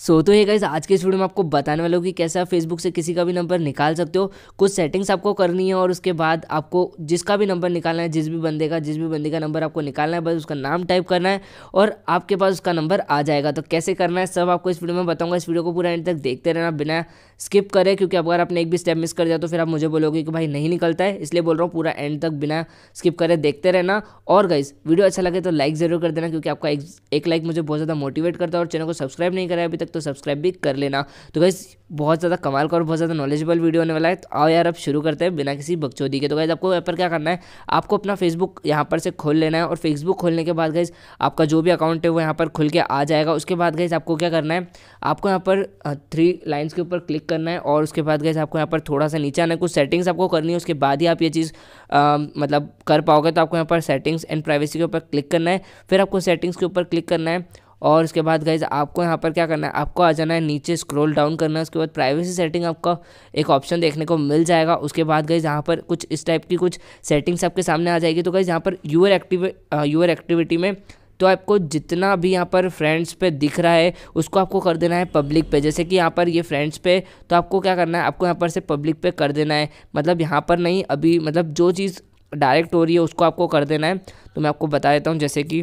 सो तो ये गाइज आज के इस वीडियो में आपको बताने वाला हूँ कि कैसे आप फेसबुक से किसी का भी नंबर निकाल सकते हो कुछ सेटिंग्स आपको करनी है और उसके बाद आपको जिसका भी नंबर निकालना है जिस भी बंदे का जिस भी बंदे का नंबर आपको निकालना है बस उसका नाम टाइप करना है और आपके पास उसका नंबर आ जाएगा तो कैसे करना है सब आपको इस वीडियो में बताऊँगा इस वीडियो को पूरा एंड तक देखते रहना बिना स्किप करें क्योंकि अगर आपने एक भी स्टेप मिस कर दिया तो फिर आप मुझे बोलोगे कि भाई नहीं निकलता है इसलिए बोल रहा हूँ पूरा एंड तक बिना स्किप करें देखते रहना और गाइज वीडियो अच्छा लगे तो लाइक ज़रूर कर देना क्योंकि आपका एक लाइक मुझे बहुत ज़्यादा मोटिवेट करता है और चैनल को सब्सक्राइब नहीं कराया अभी तक तक तो सब्सक्राइब भी कर लेना तो गैस बहुत ज़्यादा कमाल का और बहुत ज़्यादा नॉलेजेबल वीडियो होने वाला है तो आओ यार अब शुरू करते हैं बिना किसी बकचोदी के तो गैस आपको यहाँ पर क्या करना है आपको अपना फेसबुक यहाँ पर से खोल लेना है और फेसबुक खोलने के बाद गैस आपका जो भी अकाउंट है वो यहाँ पर खुल के आ जाएगा उसके बाद गैस आपको क्या करना है आपको यहाँ पर थ्री लाइन्स के ऊपर क्लिक करना है और उसके बाद गैस आपको यहाँ पर थोड़ा सा नीचे आना है कुछ सेटिंग्स आपको करनी है उसके बाद ही आप ये चीज़ मतलब कर पाओगे तो आपको यहाँ पर सेटिंग्स एंड प्राइवेसी के ऊपर क्लिक करना है फिर आपको सेटिंग्स के ऊपर क्लिक करना है और उसके बाद गाइज आपको यहाँ पर क्या करना है आपको आ जाना है नीचे स्क्रॉल डाउन करना है उसके बाद प्राइवेसी सेटिंग आपका एक ऑप्शन देखने को मिल जाएगा उसके बाद गाइज यहाँ पर कुछ इस टाइप की कुछ सेटिंग्स आपके सामने आ जाएगी तो गाइज यहाँ पर यूअर एक्टिव यूअर एक्टिविटी में तो आपको जितना भी यहाँ पर फ्रेंड्स पे दिख रहा है उसको आपको कर देना है पब्लिक पे जैसे कि यहाँ पर ये फ्रेंड्स पे तो आपको क्या करना है आपको यहाँ पर से पब्लिक पे कर देना है मतलब यहाँ पर नहीं अभी मतलब जो चीज़ डायरेक्ट हो रही है उसको आपको कर देना है तो मैं आपको बता देता हूँ जैसे कि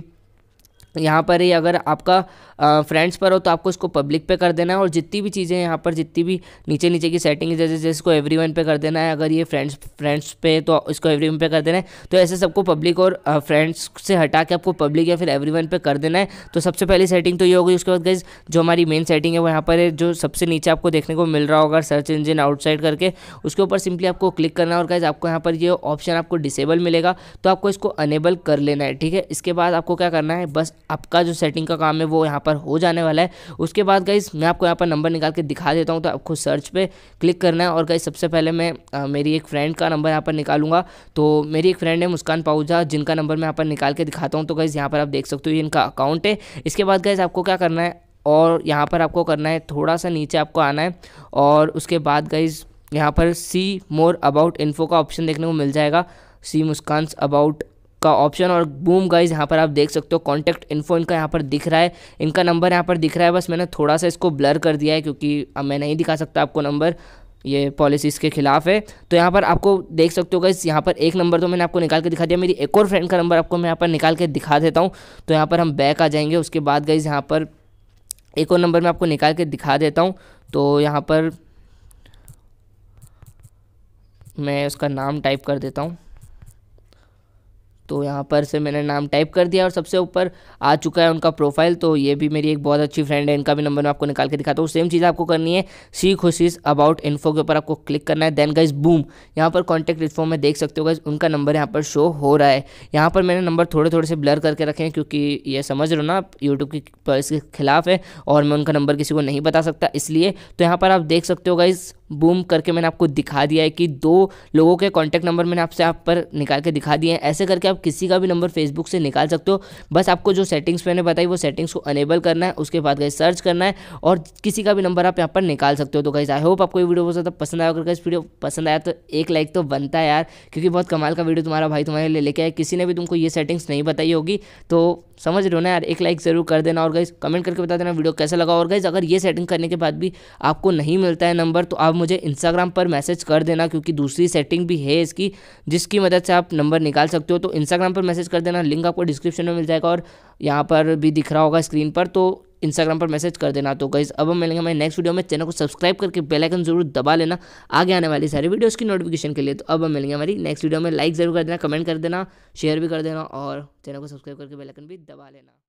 यहाँ पर ही अगर आपका फ्रेंड्स पर हो तो आपको इसको पब्लिक पे कर देना है और जितनी भी चीज़ें यहाँ पर जितनी भी नीचे नीचे की सेटिंग है जैसे जैसे इसको एवरी पे कर देना है अगर ये फ्रेंड्स फ्रेंड्स पे तो इसको एवरी पे कर देना है तो ऐसे सबको पब्लिक और फ्रेंड्स से हटा के आपको पब्लिक या फिर एवरी पे कर देना है तो सबसे पहली सेटिंग तो ये होगी उसके बाद गई जो हमारी मेन सेटिंग है वो यहाँ पर जो सबसे नीचे आपको देखने को मिल रहा होगा सर्च इंजन आउटसाइड करके उसके ऊपर सिंपली आपको क्लिक करना है और गाइज आपको यहाँ पर ये ऑप्शन आपको डिसेबल मिलेगा तो आपको इसको अनेबल कर लेना है ठीक है इसके बाद आपको क्या करना है बस आपका जो सेटिंग का काम है वो यहाँ पर हो जाने वाला है उसके बाद गाइज मैं आपको यहाँ पर नंबर निकाल के दिखा देता हूँ तो आपको सर्च पर क्लिक करना है और गई सबसे पहले मैं आ, मेरी एक फ्रेंड का नंबर यहाँ पर निकालूंगा तो मेरी एक फ्रेंड है मुस्कान पाऊजा जिनका नंबर मैं यहाँ पर निकाल के दिखाता हूँ तो गाइज़ यहाँ पर आप देख सकते हो ये इनका अकाउंट है इसके बाद गाइज़ आपको क्या करना है और यहाँ पर आपको करना है थोड़ा सा नीचे आपको आना है और उसके बाद गाइज़ यहाँ पर सी मोर अबाउट इन्फो का ऑप्शन देखने को मिल जाएगा सी मुस्कान अबाउट का ऑप्शन और बूम गाइज यहाँ पर आप देख सकते हो कॉन्टैक्ट इन्फो इनका यहाँ पर दिख रहा है इनका नंबर यहाँ पर दिख रहा है बस मैंने थोड़ा सा इसको ब्लर कर दिया है क्योंकि अब मैं नहीं दिखा सकता आपको नंबर ये पॉलिसीज़ के खिलाफ है तो यहाँ पर आपको देख सकते हो गाइज यहाँ पर एक नंबर तो मैंने आपको निकाल के दिखा दिया मेरी एक और फ्रेंड का नंबर आपको मैं यहाँ पर निकाल के दिखा देता हूँ तो यहाँ पर हम बैक आ जाएंगे उसके बाद गाइज यहाँ पर एक और नंबर मैं आपको निकाल के दिखा देता हूँ तो यहाँ पर मैं उसका नाम टाइप कर देता हूँ तो यहाँ पर से मैंने नाम टाइप कर दिया और सबसे ऊपर आ चुका है उनका प्रोफाइल तो ये भी मेरी एक बहुत अच्छी फ्रेंड है इनका भी नंबर मैं आपको निकाल के दिखाता हूँ सेम चीज़ आपको करनी है सी खुशीज अबाउट इन्फो के ऊपर आपको क्लिक करना है देन गाइज बूम यहाँ पर कॉन्टैक्ट लिस्ट में देख सकते हो गाइज उनका नंबर यहाँ पर शो हो रहा है यहाँ पर मैंने नंबर थोड़े थोड़े से ब्लर करके रखे हैं क्योंकि ये समझ रहे हो ना यूट्यूब की पॉलिसी के खिलाफ है और मैं उनका नंबर किसी को नहीं बता सकता इसलिए तो यहाँ पर आप देख सकते हो गाइज बूम करके मैंने आपको दिखा दिया है कि दो लोगों के कॉन्टैक्ट नंबर मैंने आपसे आप पर निकाल के दिखा दिए हैं ऐसे करके आप किसी का भी नंबर फेसबुक से निकाल सकते हो बस आपको जो सेटिंग्स मैंने बताई वो सेटिंग्स को अनेबल करना है उसके बाद गए सर्च करना है और किसी का भी नंबर आप यहाँ पर निकाल सकते हो तो गाइज आई होप आपको ये वीडियो बहुत ज़्यादा पसंद आया अगर इस वीडियो पसंद आया तो एक लाइक तो बनता है यार क्योंकि बहुत कमाल का वीडियो तुम्हारा भाई तुम्हारे लिए लेके आए किसी ने भी तुमको ये सेटिंग्स नहीं बताई होगी तो समझ रहे हो ना यार एक लाइक ज़रूर कर देना और गाइज कमेंट करके बता देना वीडियो कैसा लगा और गाइज अगर ये सेटिंग करने के बाद भी आपको नहीं मिलता है नंबर तो आप मुझे इंस्टाग्राम पर मैसेज कर देना क्योंकि दूसरी सेटिंग भी है इसकी जिसकी मदद से आप नंबर निकाल सकते हो तो इंस्टाग्राम पर मैसेज कर देना लिंक आपको डिस्क्रिप्शन में मिल जाएगा और यहाँ पर भी दिख रहा होगा स्क्रीन पर तो इंस्टाग्राम पर मैसेज कर देना तो गाइज अब हम मिलेंगे हमारे नेक्स्ट वीडियो में चैनल को सब्सक्राइब करके बेल आइकन जरूर दबा लेना आगे आने वाली सारी वीडियोस की नोटिफिकेशन के लिए तो अब हम मिलेंगे हमारी नेक्स्ट वीडियो में लाइक जरूर कर देना कमेंट कर देना शेयर भी कर देना और चैनल को सब्सक्राइब करके बेल आइकन भी दबा लेना